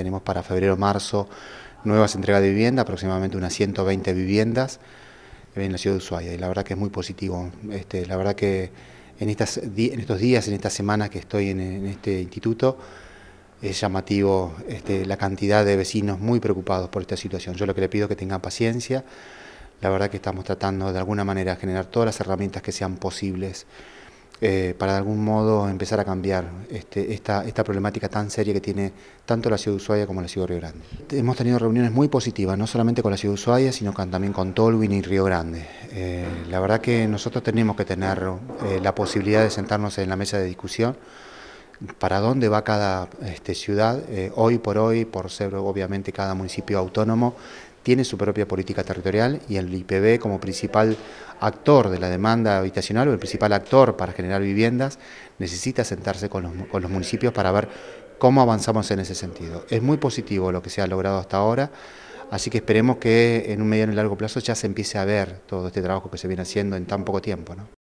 Tenemos para febrero-marzo nuevas entregas de vivienda, aproximadamente unas 120 viviendas en la ciudad de Ushuaia. Y la verdad que es muy positivo. Este, la verdad que en, estas, en estos días, en estas semanas que estoy en, este instituto, es llamativo este, la cantidad de vecinos muy preocupados por esta situación. Yo lo que le pido es que tengan paciencia. La verdad que estamos tratando de alguna manera generar todas las herramientas que sean posibles eh, para de algún modo empezar a cambiar este, esta, esta, problemática tan seria que tiene tanto la ciudad de Ushuaia como la ciudad de Río Grande. Hemos tenido reuniones muy positivas, no solamente con la ciudad de Ushuaia, sino también con Tolwin y Río Grande. Eh, la verdad que nosotros tenemos que tener eh, la posibilidad de sentarnos en la mesa de discusión para dónde va cada este, ciudad. hoy por hoy, por ser obviamente cada municipio autónomo, tiene su propia política territorial y el IPB como principal actor de la demanda habitacional o el principal actor para generar viviendas necesita sentarse con los, municipios para ver cómo avanzamos en ese sentido. Es muy positivo lo que se ha logrado hasta ahora. Así que esperemos que en un medio y largo plazo ya se empiece a ver todo este trabajo que se viene haciendo en tan poco tiempo. ¿no?